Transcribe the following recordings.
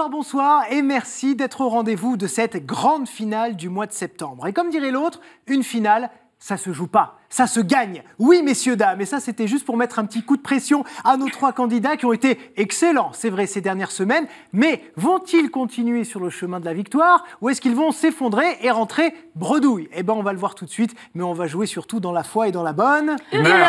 Bonsoir, bonsoir et merci d'être au rendez-vous de cette grande finale du mois de septembre. Et comme dirait l'autre, une finale, ça se joue pas ça se gagne. Oui, messieurs, dames, et ça c'était juste pour mettre un petit coup de pression à nos trois candidats qui ont été excellents, c'est vrai, ces dernières semaines, mais vont-ils continuer sur le chemin de la victoire ou est-ce qu'ils vont s'effondrer et rentrer bredouille Eh bien, on va le voir tout de suite, mais on va jouer surtout dans la foi et dans la bonne humeur.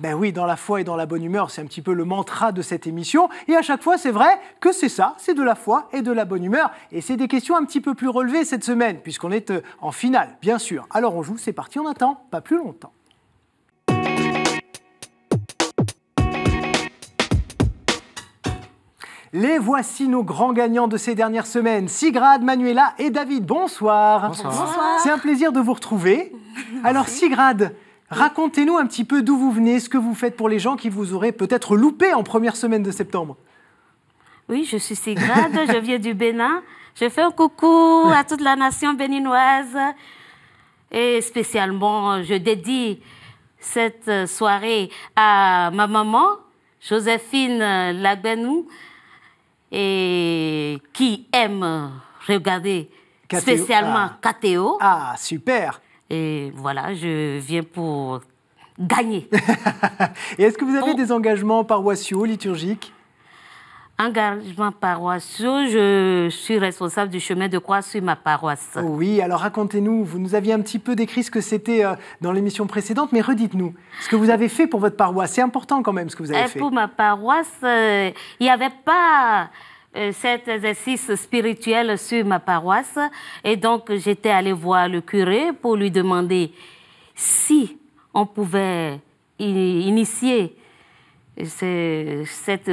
Ben oui, dans la foi et dans la bonne humeur, c'est un petit peu le mantra de cette émission, et à chaque fois, c'est vrai que c'est ça, c'est de la foi et de la bonne humeur, et c'est des questions un petit peu plus relevées cette semaine, puisqu'on est euh, en finale, bien sûr. Alors on joue, c'est parti, on attend, pas plus longtemps. Les voici nos grands gagnants de ces dernières semaines, Sigrade, Manuela et David. Bonsoir. Bonsoir. C'est un plaisir de vous retrouver. Alors Sigrade, racontez-nous un petit peu d'où vous venez, ce que vous faites pour les gens qui vous auraient peut-être loupé en première semaine de septembre. Oui, je suis Sigrade, je viens du Bénin. Je fais un coucou à toute la nation béninoise. Et spécialement, je dédie cette soirée à ma maman, Joséphine Lagbenou et qui aime regarder spécialement ah. KTO. Ah, super Et voilà, je viens pour gagner. et est-ce que vous avez des engagements paroissiaux, liturgiques Engagement paroissial, Je suis responsable du chemin de croix sur ma paroisse. Oui, alors racontez-nous, vous nous aviez un petit peu décrit ce que c'était euh, dans l'émission précédente, mais redites-nous ce que vous avez fait pour votre paroisse. C'est important quand même ce que vous avez euh, fait. Pour ma paroisse, euh, il n'y avait pas cet exercice spirituel sur ma paroisse. Et donc, j'étais allée voir le curé pour lui demander si on pouvait initier cette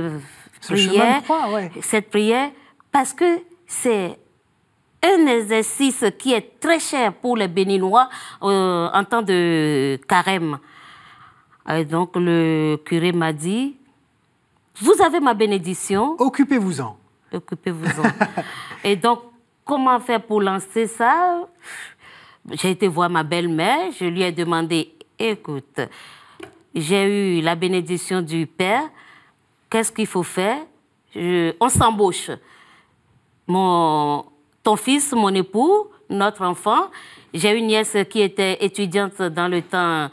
cette prière, parce que c'est un exercice qui est très cher pour les Béninois euh, en temps de carême. Et euh, donc le curé m'a dit, vous avez ma bénédiction. Occupez-vous-en. Occupez-vous-en. Et donc, comment faire pour lancer ça J'ai été voir ma belle-mère, je lui ai demandé, écoute, j'ai eu la bénédiction du Père, qu'est-ce qu'il faut faire On s'embauche. Mon, ton fils, mon époux, notre enfant. J'ai une nièce qui était étudiante dans le temps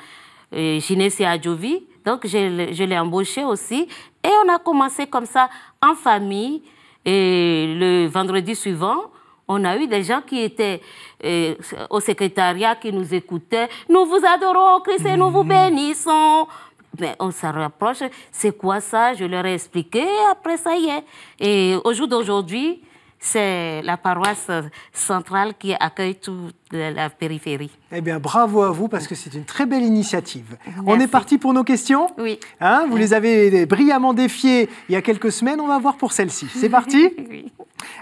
euh, Ginesia Adjovi. Donc, je, l'ai embauchée aussi. Et on a commencé comme ça, en famille. Et le vendredi suivant, on a eu des gens qui étaient euh, au secrétariat, qui nous écoutaient. Nous vous adorons, Christ, et nous vous mmh. bénissons. Ben, on s'en rapproche. C'est quoi ça Je leur ai expliqué. après, ça y est. Et au jour d'aujourd'hui, c'est la paroisse centrale qui accueille toute la périphérie. Eh bien, bravo à vous parce que c'est une très belle initiative. On est parti pour nos questions Oui. Hein, vous les avez brillamment défiées il y a quelques semaines. On va voir pour celle-ci. C'est parti Oui.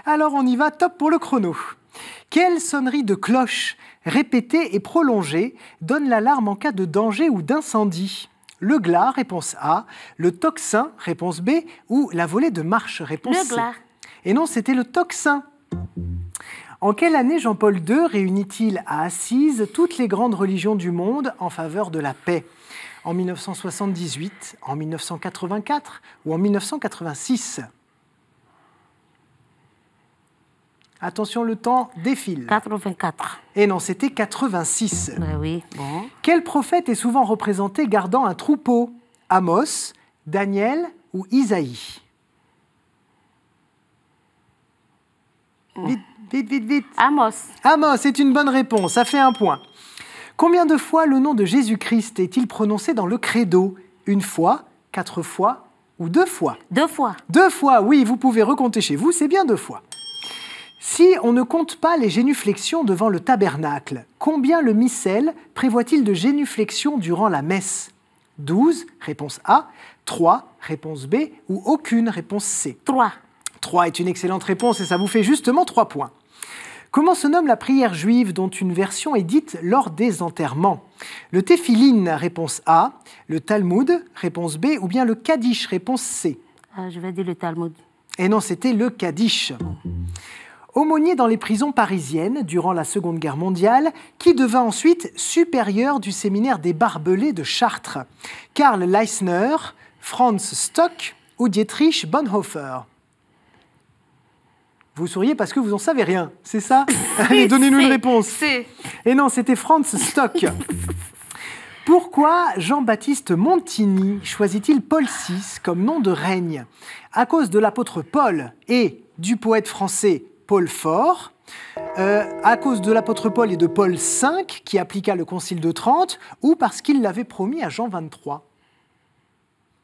Alors, on y va. Top pour le chrono. Quelle sonnerie de cloche répétée et prolongée donne l'alarme en cas de danger ou d'incendie le glas, réponse A. Le toxin, réponse B. Ou la volée de marche, réponse C. Le glas. Et non, c'était le toxin. En quelle année Jean-Paul II réunit-il à Assise toutes les grandes religions du monde en faveur de la paix En 1978, en 1984 ou en 1986 Attention, le temps défile. 84. Et non, c'était 86. Ben oui, bon. Quel prophète est souvent représenté gardant un troupeau Amos, Daniel ou Isaïe hmm. Vite, vite, vite, Amos. Amos, c'est une bonne réponse, ça fait un point. Combien de fois le nom de Jésus-Christ est-il prononcé dans le credo Une fois, quatre fois ou deux fois Deux fois. Deux fois, oui, vous pouvez recompter chez vous, c'est bien deux fois. Si on ne compte pas les génuflexions devant le tabernacle, combien le missel prévoit-il de génuflexions durant la messe 12, réponse A, 3, réponse B, ou aucune, réponse C 3. 3 est une excellente réponse et ça vous fait justement 3 points. Comment se nomme la prière juive dont une version est dite lors des enterrements Le Téphiline, réponse A, le Talmud, réponse B, ou bien le Kaddish, réponse C euh, Je vais dire le Talmud. Et eh non, c'était le Kaddish aumônier dans les prisons parisiennes durant la Seconde Guerre mondiale, qui devint ensuite supérieur du séminaire des barbelés de Chartres. Karl Leisner, Franz Stock ou Dietrich Bonhoeffer. Vous souriez parce que vous en savez rien, c'est ça Allez, donnez-nous une réponse. Et eh non, c'était Franz Stock. Pourquoi Jean-Baptiste Montigny choisit-il Paul VI comme nom de règne À cause de l'apôtre Paul et du poète français Paul Fort. Euh, à cause de l'apôtre Paul et de Paul V qui appliqua le concile de Trente ou parce qu'il l'avait promis à Jean 23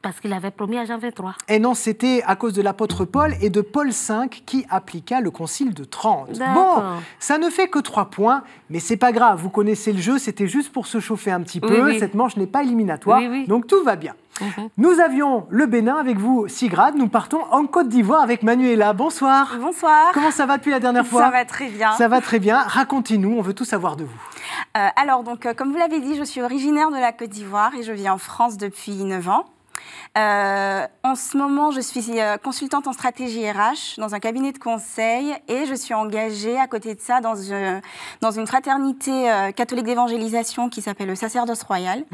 Parce qu'il l'avait promis à Jean 23. Et eh non, c'était à cause de l'apôtre Paul et de Paul V qui appliqua le concile de Trente. Bon, ça ne fait que trois points, mais c'est pas grave, vous connaissez le jeu, c'était juste pour se chauffer un petit peu, cette manche n'est pas éliminatoire, donc tout va bien. Uh-huh. Nous avions le Bénin avec vous, Sigrade, Nous partons en Côte d'Ivoire avec Manuela. Bonsoir. Bonsoir. Comment ça va depuis la dernière fois Ça va très bien. Ça va très bien. Racontez-nous, on veut tout savoir de vous. Euh, alors, donc, euh, comme vous l'avez dit, je suis originaire de la Côte d'Ivoire et je vis en France depuis 9 ans. Euh, en ce moment, je suis euh, consultante en stratégie RH dans un cabinet de conseil et je suis engagée à côté de ça dans une, euh, dans une fraternité catholique d'évangélisation qui s'appelle le Sacerdoce Royal,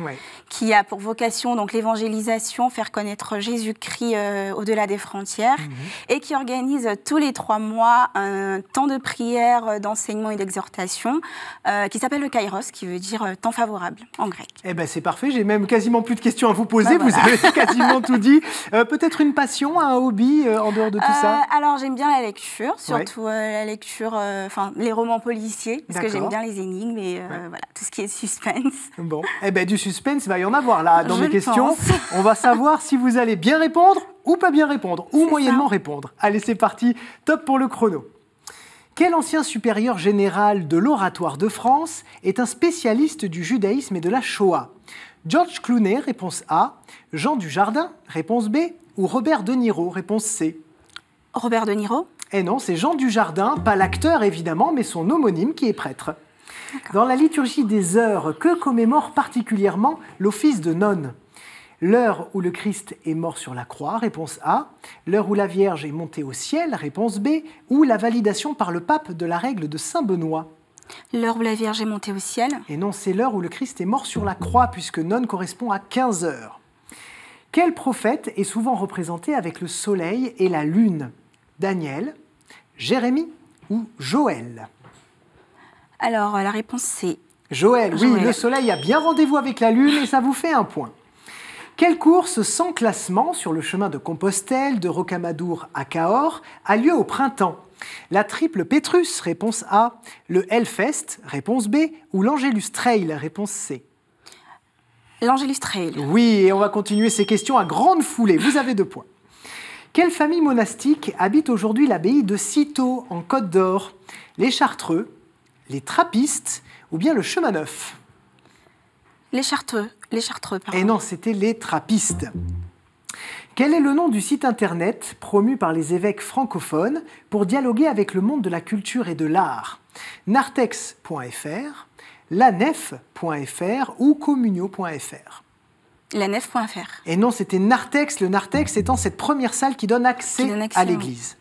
qui a pour vocation donc l'évangélisation, faire connaître Jésus-Christ au-delà des frontières mhm. et qui organise tous les trois mois un temps de prière, d'enseignement et d'exhortation qui s'appelle le Kairos, qui veut dire temps favorable en grec. Eh ben c'est parfait, j'ai même quasiment plus de questions à vous poser. Bah, vous avez... quasiment tout dit. Euh, peut-être une passion, un hobby euh, en dehors de tout ça euh, Alors j'aime bien la lecture, surtout la lecture, enfin les romans policiers, parce que j'aime bien les énigmes et voilà, tout ce qui est suspense. Bon, eh bien du suspense, il va y en avoir là dans mes questions. On va savoir si vous allez bien répondre ou pas bien répondre, ou moyennement répondre. Allez, c'est parti, top pour le chrono. Quel ancien supérieur général de l'Oratoire de France est un spécialiste du judaïsme et de la Shoah George Clooney, réponse A. Jean Dujardin, réponse B. Ou Robert De Niro, réponse C. Robert De Niro Eh non, c'est Jean Dujardin, pas l'acteur évidemment, mais son homonyme qui est prêtre. Dans la liturgie des heures, que commémore particulièrement l'office de nonne L'heure où le Christ est mort sur la croix, réponse A. L'heure où la Vierge est montée au ciel, réponse B. Ou la validation par le pape de la règle de Saint Benoît L'heure où la Vierge est montée au ciel. Et non, c'est l'heure où le Christ est mort sur la croix, puisque non correspond à 15 heures. Quel prophète est souvent représenté avec le soleil et la lune Daniel, Jérémie ou Joël Alors, euh, la réponse c'est... Joël, oui, le soleil a bien rendez-vous avec la lune et ça vous fait un point. Quelle course sans classement sur le chemin de Compostelle, de Rocamadour à Cahors, a lieu au printemps la triple Pétrus, réponse A. Le Hellfest, réponse B. Ou l'Angelus réponse C. L'Angelus Oui, et on va continuer ces questions à grande foulée. Vous avez deux points. Quelle famille monastique habite aujourd'hui l'abbaye de Cîteaux, en Côte d'Or Les Chartreux, les Trappistes ou bien le Chemin Neuf Les Chartreux. Les Chartreux, pardon. Et eh non, c'était les Trappistes. Quel est le nom du site internet promu par les évêques francophones pour dialoguer avec le monde de la culture et de l'art nartex.fr, lanef.fr ou communio.fr Lanef.fr. Et non, c'était Nartex, le Nartex étant cette première salle qui donne accès, à l'église.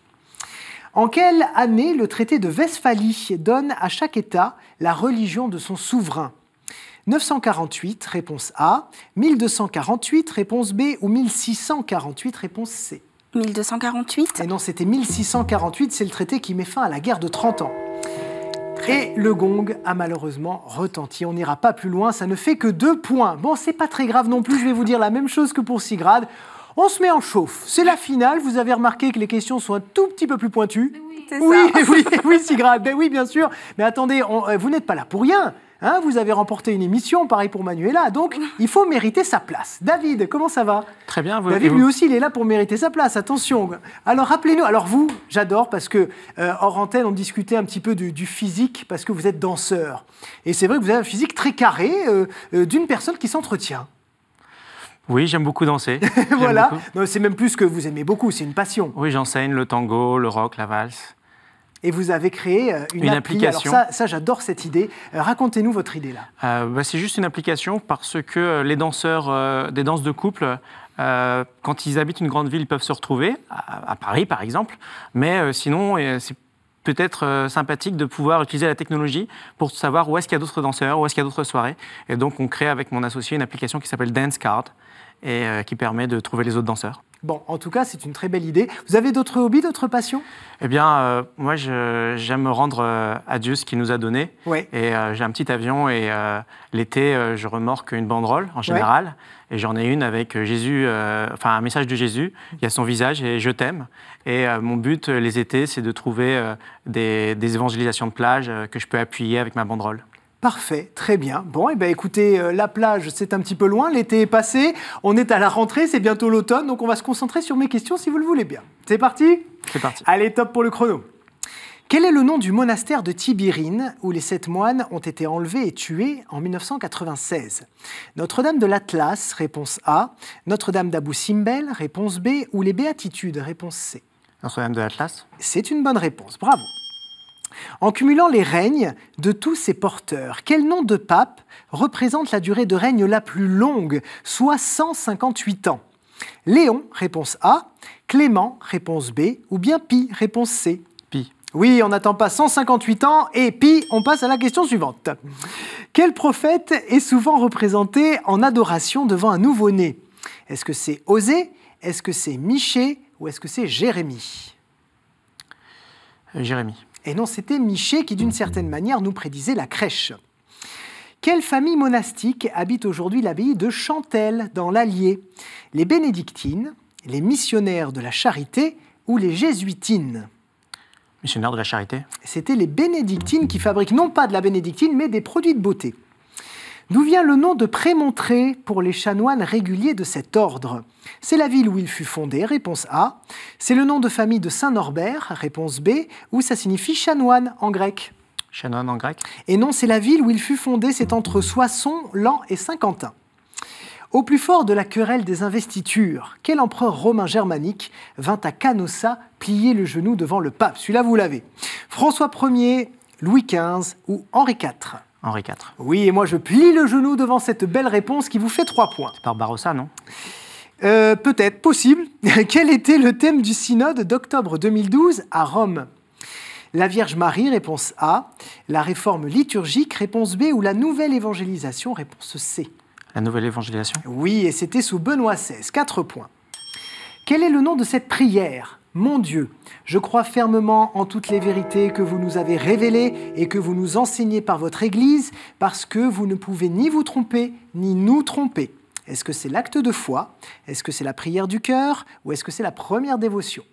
En quelle année le traité de Westphalie donne à chaque État la religion de son souverain 948, réponse A. 1248, réponse B. Ou 1648, réponse C. 1248 Et non, c'était 1648, c'est le traité qui met fin à la guerre de 30 ans. Et le gong a malheureusement retenti. On n'ira pas plus loin, ça ne fait que deux points. Bon, c'est pas très grave non plus, je vais vous dire la même chose que pour Sigrad. On se met en chauffe. C'est la finale. Vous avez remarqué que les questions sont un tout petit peu plus pointues. Oui, oui, oui, oui, grave. Ben oui, bien sûr. Mais attendez, euh, vous n'êtes pas là pour rien. Hein. vous avez remporté une émission, pareil pour Manuela, donc il faut mériter sa place. David, comment ça va Très bien, vous David, lui aussi, il est là pour mériter sa place, attention. Alors rappelez-nous, alors vous, j'adore parce que en euh, hors antenne, on discutait un petit peu du, physique parce que vous êtes danseur. Et c'est vrai que vous avez un physique très carré euh, d'une personne qui s'entretient. Oui, j'aime beaucoup danser. voilà, c'est même plus que vous aimez beaucoup, c'est une passion. Oui, j'enseigne le tango, le rock, la valse. Et vous avez créé euh, une, application. Alors ça, j'adore cette idée. Euh, racontez-nous votre idée là. Euh, bah, c'est juste une application parce que les danseurs des danses de couple quand ils habitent une grande ville, peuvent se retrouver, à, Paris par exemple, mais sinon, c'est peut-être sympathique de pouvoir utiliser la technologie pour savoir où est-ce qu'il y a d'autres danseurs, où est-ce qu'il y a d'autres soirées. Et donc, on crée avec mon associé une application qui s'appelle Dance Card, et euh, qui permet de trouver les autres danseurs. Bon, en tout cas, c'est une très belle idée. Vous avez d'autres hobbies, d'autres passions Eh bien, euh, moi, j'aime me rendre à euh, Dieu ce qu'il nous a donné. Oui. Et j'ai un petit avion et l'été, je remorque une banderole en général. Et j'en ai une avec Jésus, enfin un message de Jésus. Il y a son visage et je t'aime. Et mon but les étés, c'est de trouver des, évangélisations de plage que je peux appuyer avec ma banderole. Parfait, très bien. Bon, et eh ben écoutez, euh, la plage, c'est un petit peu loin, l'été est passé, on est à la rentrée, c'est bientôt l'automne, donc on va se concentrer sur mes questions si vous le voulez bien. C'est parti C'est parti. Allez, top pour le chrono. Quel est le nom du monastère de Tibirine où les sept moines ont été enlevés et tués en 1996 Notre-Dame de l'Atlas, réponse A. Notre-Dame d'Abou Simbel, réponse B. Ou les Béatitudes, réponse C. Notre-Dame de l'Atlas C'est une bonne réponse, bravo en cumulant les règnes de tous ses porteurs. Quel nom de pape représente la durée de règne la plus longue, soit 158 ans Léon, réponse A, Clément, réponse B, ou bien Pi, réponse C. Pi. Oui, on n'attend pas 158 ans, et Pi, on passe à la question suivante. Quel prophète est souvent représenté en adoration devant un nouveau-né Est-ce que c'est Osée Est-ce que c'est Michée Ou est-ce que c'est Jérémie euh, Jérémie. Et non, c'était Miché qui, d'une mhm. certaine manière, nous prédisait la crèche. Quelle famille monastique habite aujourd'hui l'abbaye de Chantel, dans l'Allier Les bénédictines, les missionnaires de la charité ou les jésuitines Missionnaires de la charité C'était les bénédictines qui fabriquent non pas de la bénédictine, mais des produits de beauté. D'où vient le nom de Prémontré pour les chanoines réguliers de cet ordre C'est la ville où il fut fondé, réponse A. C'est le nom de famille de Saint Norbert, réponse B, où ça signifie chanoine en grec. Chanoine en grec. Et non, c'est la ville où il fut fondé, c'est entre Soissons, Lan et Saint-Quentin. Au plus fort de la querelle des investitures, quel empereur romain germanique vint à Canossa plier le genou devant le pape Celui-là, vous l'avez. François Ier, Louis XV ou Henri IV Henri IV. Oui, et moi je plie le genou devant cette belle réponse qui vous fait trois points. C'est par Barossa, non euh, Peut-être, possible. Quel était le thème du synode d'octobre 2012 à Rome La Vierge Marie, réponse A. La réforme liturgique, réponse B. Ou la nouvelle évangélisation, réponse C. La nouvelle évangélisation Oui, et c'était sous Benoît XVI, Quatre points. Quel est le nom de cette prière mon Dieu, je crois fermement en toutes les vérités que vous nous avez révélées et que vous nous enseignez par votre Église, parce que vous ne pouvez ni vous tromper, ni nous tromper. Est-ce que c'est l'acte de foi Est-ce que c'est la prière du cœur Ou est-ce que c'est la première dévotion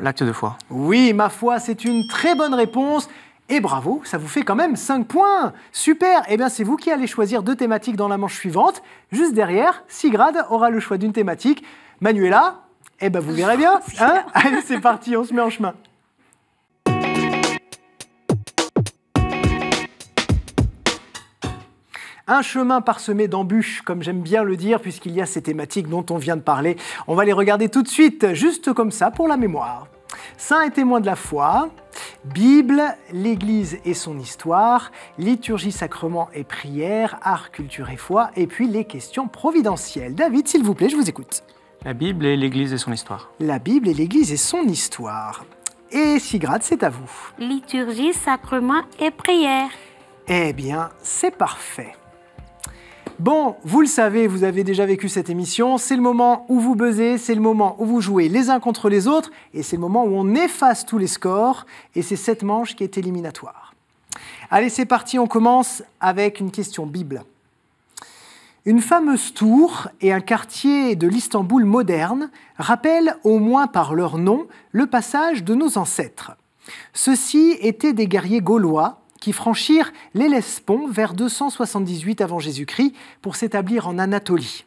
L'acte de foi. Oui, ma foi, c'est une très bonne réponse. Et bravo, ça vous fait quand même 5 points Super Eh bien, c'est vous qui allez choisir deux thématiques dans la manche suivante. Juste derrière, Sigrade aura le choix d'une thématique. Manuela, eh ben vous verrez bien. Hein Allez, c'est parti, on se met en chemin. un chemin parsemé d'embûches, comme j'aime bien le dire, puisqu'il y a ces thématiques dont on vient de parler. On va les regarder tout de suite, juste comme ça, pour la mémoire. Saint et témoin de la foi, Bible, l'Église et son histoire, liturgie, sacrement et prière, art, culture et foi, et puis les questions providentielles. David, s'il vous plaît, je vous écoute. La Bible et l'Église et son histoire. La Bible et l'Église et son histoire. Et Sigrade, c'est à vous. Liturgie, sacrement et prière. Eh bien, c'est parfait. Bon, vous le savez, vous avez déjà vécu cette émission, c'est le moment où vous buzzez, c'est le moment où vous jouez les uns contre les autres, et c'est le moment où on efface tous les scores, et c'est cette manche qui est éliminatoire. Allez, c'est parti, on commence avec une question Bible. Une fameuse tour et un quartier de l'Istanbul moderne rappellent, au moins par leur nom, le passage de nos ancêtres. Ceux-ci étaient des guerriers gaulois qui franchirent l'Hellespont vers 278 avant Jésus-Christ pour s'établir en Anatolie.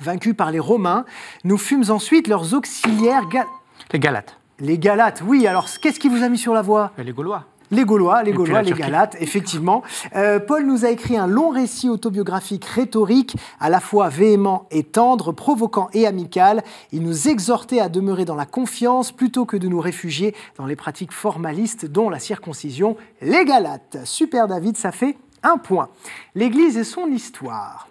Vaincus par les Romains, nous fûmes ensuite leurs auxiliaires... les Galates. Les Galates, oui. Alors, qu'est-ce qui vous a mis sur la voie Les Gaulois. Les Gaulois, les Gaulois, les Galates, effectivement. Euh, Paul nous a écrit un long récit autobiographique rhétorique, à la fois véhément et tendre, provoquant et amical. Il nous exhortait à demeurer dans la confiance plutôt que de nous réfugier dans les pratiques formalistes, dont la circoncision. Les Galates. Super David, ça fait un point. L'Église et son histoire.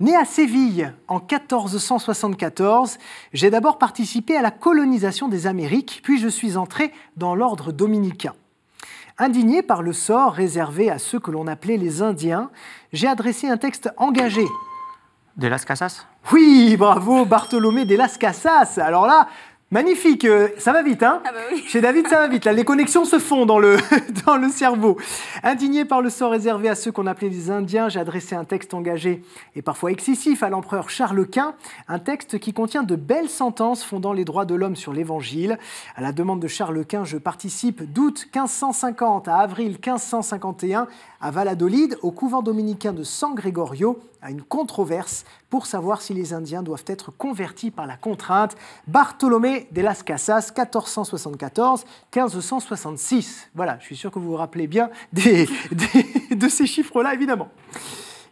Né à Séville en 1474, j'ai d'abord participé à la colonisation des Amériques, puis je suis entré dans l'ordre dominicain. Indigné par le sort réservé à ceux que l'on appelait les Indiens, j'ai adressé un texte engagé. De Las Casas Oui, bravo, Bartholomé de Las Casas. Alors là, Magnifique, euh, ça va vite, hein ah bah Chez David, ça va vite. Là, les connexions se font dans le, dans le cerveau. Indigné par le sort réservé à ceux qu'on appelait les Indiens, j'ai adressé un texte engagé et parfois excessif à l'empereur Charles Quint, un texte qui contient de belles sentences fondant les droits de l'homme sur l'Évangile. À la demande de Charles Quint, je participe d'août 1550 à avril 1551 à Valladolid, au couvent dominicain de San Gregorio, à une controverse pour savoir si les Indiens doivent être convertis par la contrainte. Bartolomé de las Casas, 1474-1566. Voilà, je suis sûr que vous vous rappelez bien de ces chiffres-là, évidemment.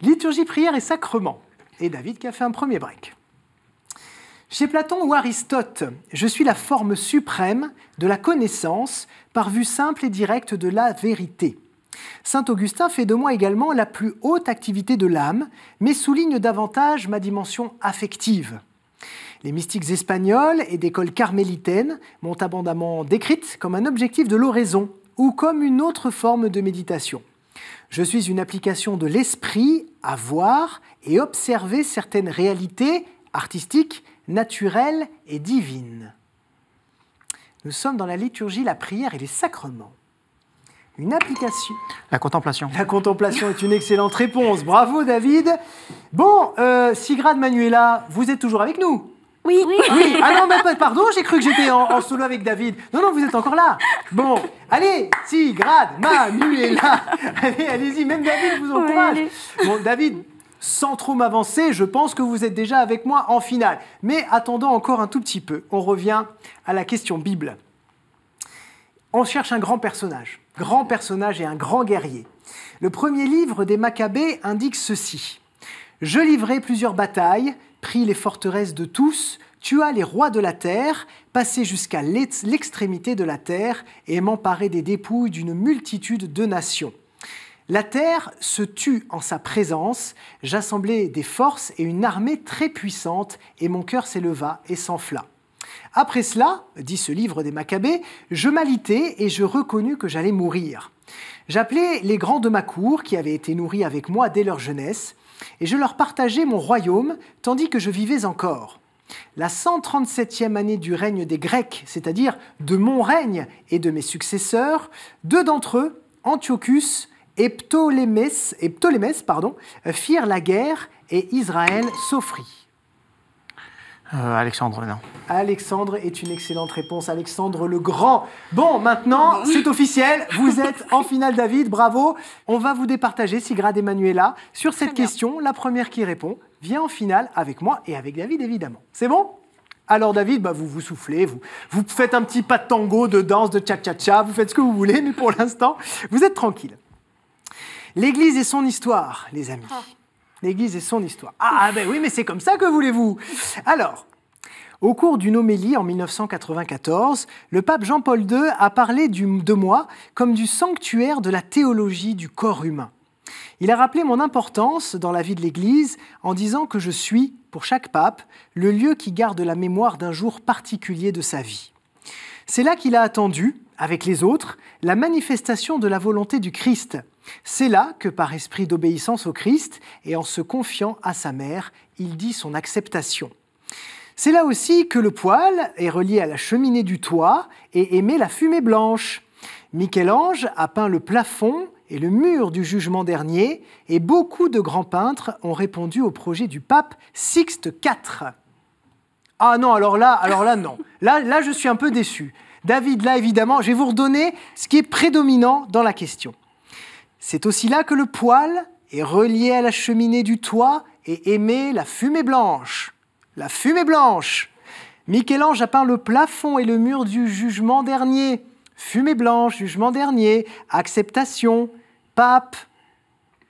Liturgie, prière et sacrement. Et David qui a fait un premier break. Chez Platon ou Aristote, je suis la forme suprême de la connaissance par vue simple et directe de la vérité. Saint Augustin fait de moi également la plus haute activité de l'âme, mais souligne davantage ma dimension affective. Les mystiques espagnols et d'école carmélitaines m'ont abondamment décrite comme un objectif de l'oraison ou comme une autre forme de méditation. Je suis une application de l'esprit à voir et observer certaines réalités artistiques, naturelles et divines. Nous sommes dans la liturgie, la prière et les sacrements une application. La contemplation. La contemplation est une excellente réponse. Bravo David. Bon, euh, Manuela, vous êtes toujours avec nous oui. oui. Ah non, mais pardon, j'ai cru que j'étais en, solo avec David. Non, non, vous êtes encore là. Bon, allez, Sigrade, Manuela. Allez, allez-y, même David vous encourage. bon, David, sans trop m'avancer, je pense que vous êtes déjà avec moi en finale. Mais attendant encore un tout petit peu. On revient à la question Bible on cherche un grand personnage, grand personnage et un grand guerrier. Le premier livre des Maccabées indique ceci. Je livrai plusieurs batailles, pris les forteresses de tous, tua les rois de la terre, passai jusqu'à l'extrémité de la terre et m'emparai des dépouilles d'une multitude de nations. La terre se tue en sa présence, j'assemblai des forces et une armée très puissante, et mon cœur s'éleva et s'enfla. Après cela, dit ce livre des Maccabées, je m'alitais et je reconnus que j'allais mourir. J'appelai les grands de ma cour qui avaient été nourris avec moi dès leur jeunesse, et je leur partageais mon royaume tandis que je vivais encore. La 137e année du règne des Grecs, c'est-à-dire de mon règne et de mes successeurs, deux d'entre eux, Antiochus et Ptolémès, pardon, firent la guerre et Israël s'offrit. Euh, Alexandre, non. Alexandre est une excellente réponse. Alexandre le Grand. Bon, maintenant, c'est officiel. Vous êtes en finale, David. Bravo. On va vous départager, Sigrad et Manuela, sur cette question. La première qui répond vient en finale avec moi et avec David, évidemment. C'est bon alors David, bah, vous vous soufflez, vous, vous faites un petit pas de tango, de danse, de cha-cha-cha, vous faites ce que vous voulez, mais pour l'instant, vous êtes tranquille. L'Église et son histoire, les amis. Ah. L'Église et son histoire. Ah, ah ben oui, mais c'est comme ça que voulez-vous Alors, au cours d'une homélie en 1994, le pape Jean-Paul II a parlé de moi comme du sanctuaire de la théologie du corps humain. Il a rappelé mon importance dans la vie de l'Église en disant que je suis, pour chaque pape, le lieu qui garde la mémoire d'un jour particulier de sa vie. C'est là qu'il a attendu, avec les autres, la manifestation de la volonté du Christ, c'est là que, par esprit d'obéissance au Christ et en se confiant à sa mère, il dit son acceptation. C'est là aussi que le poêle est relié à la cheminée du toit et émet la fumée blanche. Michel-Ange a peint le plafond et le mur du jugement dernier, et beaucoup de grands peintres ont répondu au projet du pape Sixte IV. Ah non, alors là, alors là, non. Là, là, je suis un peu déçu. David, là, évidemment, je vais vous redonner ce qui est prédominant dans la question. C'est aussi là que le poêle est relié à la cheminée du toit et émet la fumée blanche. La fumée blanche Michel-Ange a peint le plafond et le mur du jugement dernier. Fumée blanche, jugement dernier, acceptation, pape.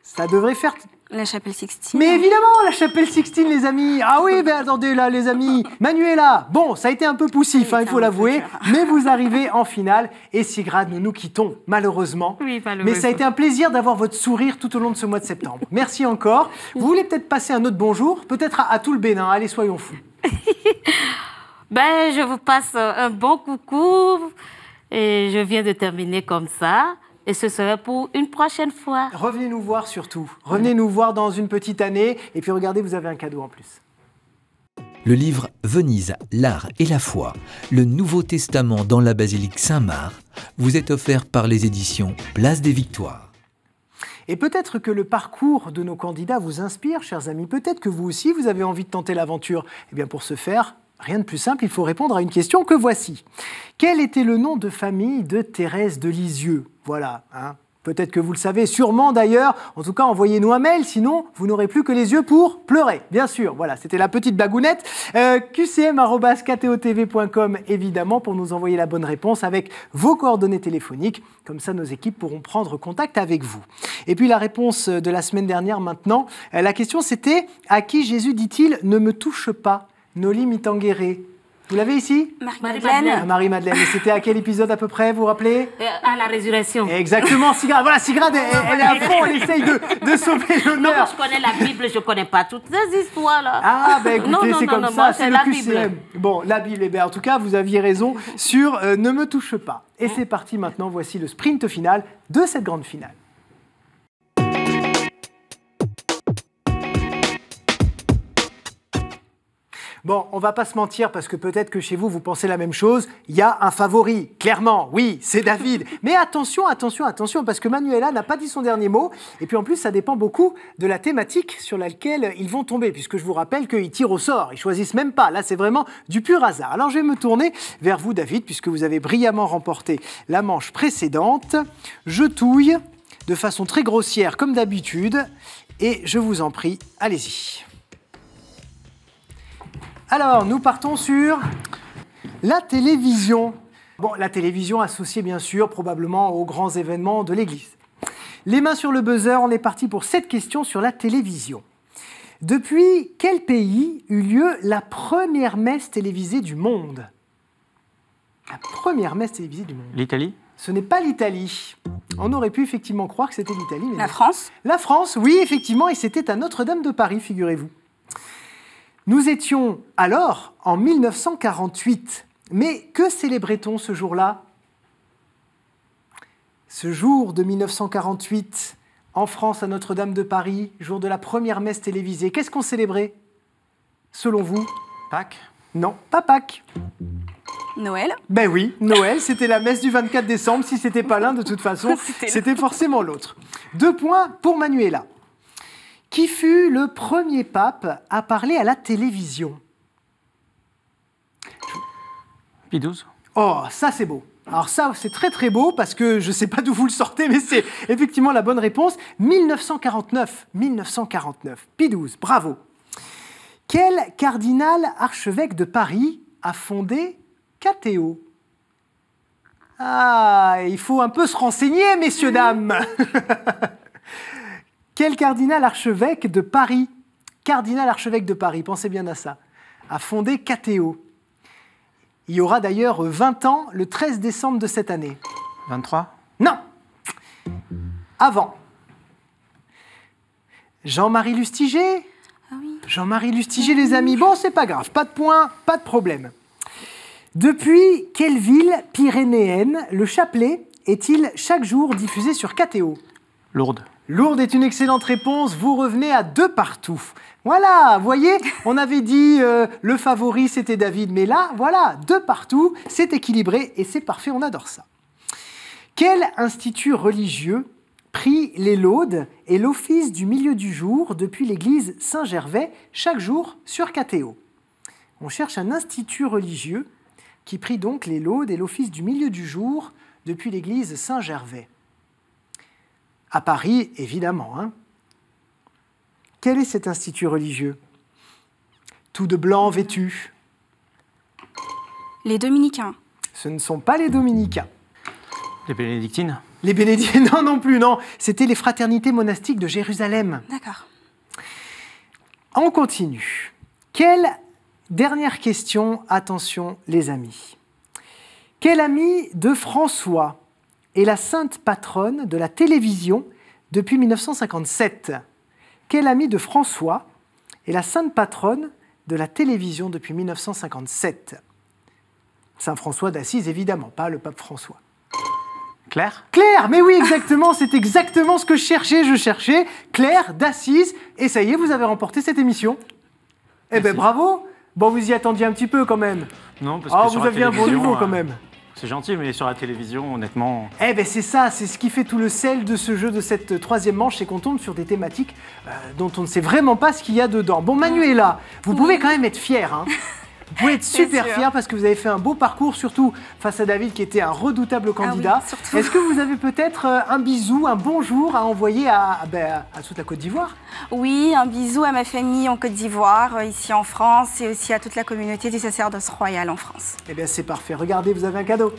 Ça devrait faire la chapelle Sixtine. Mais évidemment, la chapelle Sixtine, les amis. Ah oui, ben attendez là, les amis. Manuela, bon, ça a été un peu poussif, hein, il faut l'avouer, mais vous arrivez en finale. Et Sigrad, nous nous quittons, malheureusement. Mais ça a été un plaisir d'avoir votre sourire tout au long de ce mois de septembre. Merci encore. Vous voulez peut-être passer un autre bonjour, peut-être à, tout le Bénin. Allez, soyons fous. ben, je vous passe un bon coucou. Et je viens de terminer comme ça et ce sera pour une prochaine fois. Revenez nous voir surtout. Revenez nous voir dans une petite année. Et puis regardez, vous avez un cadeau en plus. Le livre Venise, l'art et la foi, le Nouveau Testament dans la basilique Saint-Marc, vous est offert par les éditions Place des Victoires. Et peut-être que le parcours de nos candidats vous inspire, chers amis. Peut-être que vous aussi, vous avez envie de tenter l'aventure. Et eh bien, pour ce faire, Rien de plus simple, il faut répondre à une question que voici. Quel était le nom de famille de Thérèse de Lisieux Voilà, hein. Peut-être que vous le savez, sûrement d'ailleurs. En tout cas, envoyez-nous un mail, sinon vous n'aurez plus que les yeux pour pleurer. Bien sûr, voilà, c'était la petite bagounette. Euh, évidemment, pour nous envoyer la bonne réponse avec vos coordonnées téléphoniques. Comme ça, nos équipes pourront prendre contact avec vous. Et puis la réponse de la semaine dernière maintenant, euh, la question c'était à qui Jésus dit-il ne me touche pas Noli Mitangueré. Vous l'avez ici Marie-Madeleine. Ah, Marie-Madeleine. Et c'était à quel épisode à peu près, vous vous rappelez euh, À la résurrection. Exactement, Sigrade. Voilà, Sigrade, elle, est à fond, elle essaye de, de sauver l'honneur. Moi, je connais la Bible, je ne connais pas toutes ces histoires-là. Ah, ben écoutez, c'est comme non, ça, c'est le QCM. Bon, la Bible, eh bien, en tout cas, vous aviez raison sur euh, Ne me touche pas. Et c'est parti maintenant, voici le sprint final de cette grande finale. Bon, on va pas se mentir parce que peut-être que chez vous, vous pensez la même chose. Il y a un favori, clairement, oui, c'est David. Mais attention, attention, attention, parce que Manuela n'a pas dit son dernier mot. Et puis en plus, ça dépend beaucoup de la thématique sur laquelle ils vont tomber, puisque je vous rappelle qu'ils tirent au sort, ils choisissent même pas. Là, c'est vraiment du pur hasard. Alors je vais me tourner vers vous, David, puisque vous avez brillamment remporté la manche précédente. Je touille de façon très grossière, comme d'habitude, et je vous en prie, allez-y. Alors, nous partons sur la télévision. Bon, la télévision associée bien sûr probablement aux grands événements de l'Église. Les mains sur le buzzer, on est parti pour cette question sur la télévision. Depuis quel pays eut lieu la première messe télévisée du monde La première messe télévisée du monde. L'Italie Ce n'est pas l'Italie. On aurait pu effectivement croire que c'était l'Italie. Mais la France La France, oui, effectivement, et c'était à Notre-Dame de Paris, figurez-vous. Nous étions alors en 1948, mais que célébrait-on ce jour-là Ce jour de 1948, en France à Notre-Dame de Paris, jour de la première messe télévisée, qu'est-ce qu'on célébrait Selon vous Pâques Non, pas Pâques. Noël Ben oui, Noël, c'était la messe du 24 décembre. Si c'était pas l'un, de toute façon, c'était forcément l'autre. Deux points pour Manuela qui fut le premier pape à parler à la télévision Pie XII. Oh, ça c'est beau. Alors ça, c'est très très beau parce que je ne sais pas d'où vous le sortez, mais c'est effectivement la bonne réponse. 1949, 1949, Pie bravo. Quel cardinal archevêque de Paris a fondé Catéo Ah, il faut un peu se renseigner, messieurs, dames Quel cardinal archevêque de Paris, cardinal archevêque de Paris, pensez bien à ça, a fondé Catéo Il y aura d'ailleurs 20 ans le 13 décembre de cette année. 23 Non Avant. Jean-Marie Lustiger ah Jean-Marie Lustiger, ah les amis. Bon, c'est pas grave, pas de point, pas de problème. Depuis quelle ville pyrénéenne le chapelet est-il chaque jour diffusé sur Catéo Lourdes. Lourdes est une excellente réponse, vous revenez à deux partout. Voilà, voyez, on avait dit euh, le favori c'était David, mais là, voilà, deux partout, c'est équilibré et c'est parfait, on adore ça. Quel institut religieux prie les laudes et l'office du milieu du jour depuis l'église Saint-Gervais chaque jour sur KTO On cherche un institut religieux qui prie donc les laudes et l'office du milieu du jour depuis l'église Saint-Gervais à Paris, évidemment. Hein. Quel est cet institut religieux Tout de blanc vêtu. Les dominicains. Ce ne sont pas les dominicains. Les bénédictines Les bénédictines, non, non plus, non. C'était les fraternités monastiques de Jérusalem. D'accord. On continue. Quelle dernière question, attention les amis. Quel ami de François est la sainte patronne de la télévision depuis 1957. Quel ami de François est la sainte patronne de la télévision depuis 1957 Saint François d'Assise, évidemment, pas le pape François. Claire Claire, mais oui, exactement, c'est exactement ce que je cherchais, je cherchais Claire d'Assise, et ça y est, vous avez remporté cette émission. Eh ben bravo Bon, vous y attendiez un petit peu quand même. Non, parce ah, que oh, vous bon niveau euh, quand même. C'est gentil, mais sur la télévision, honnêtement. Eh ben c'est ça, c'est ce qui fait tout le sel de ce jeu, de cette troisième manche, c'est qu'on tombe sur des thématiques euh, dont on ne sait vraiment pas ce qu'il y a dedans. Bon, là, vous pouvez quand même être fier, hein Vous êtes super fier parce que vous avez fait un beau parcours, surtout face à David qui était un redoutable ah candidat. Est-ce que vous avez peut-être euh, un bisou, un bonjour à envoyer à, ben, toute la Côte d'Ivoire Oui, un bisou à ma famille en Côte d'Ivoire, euh, ici en France, et aussi à toute la communauté du sacerdoce royal en France. Eh bien, c'est parfait. Regardez, vous avez un cadeau.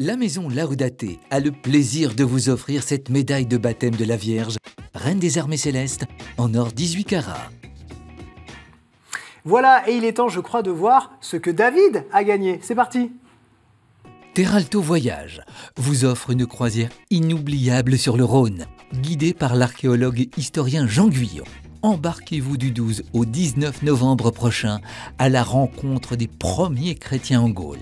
La maison Laudate a le plaisir de vous offrir cette médaille de baptême de la Vierge, Reine des Armées Célestes, en or 18 carats. Voilà, et il est temps, je crois, de voir ce que David a gagné. C'est parti Terralto Voyage vous offre une croisière inoubliable sur le Rhône, guidée par l'archéologue et historien Jean Guyon. Embarquez-vous du 12 au 19 novembre prochain à la rencontre des premiers chrétiens en Gaule.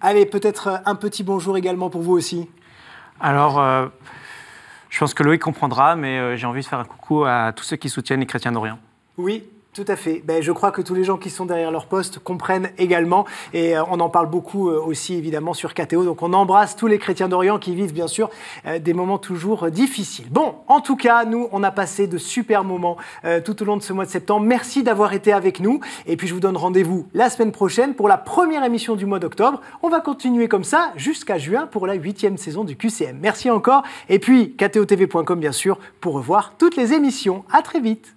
Allez, peut-être euh, un petit bonjour également pour vous aussi. Alors, euh, je pense que Loïc comprendra, mais euh, j'ai envie de faire un coucou à tous ceux qui soutiennent les chrétiens d'Orient. Oui, tout à fait. Ben, je crois que tous les gens qui sont derrière leur poste comprennent également. Et euh, on en parle beaucoup euh, aussi, évidemment, sur KTO. Donc, on embrasse tous les chrétiens d'Orient qui vivent, bien sûr, euh, des moments toujours difficiles. Bon, en tout cas, nous, on a passé de super moments tout au long de ce mois de septembre. Merci d'avoir été avec nous. Et puis, je vous donne rendez-vous la semaine prochaine pour la première émission du mois d'octobre. On va continuer comme ça jusqu'à juin pour la huitième saison du QCM. Merci encore. Et puis, ktotv.com, bien sûr, pour revoir toutes les émissions. À très vite.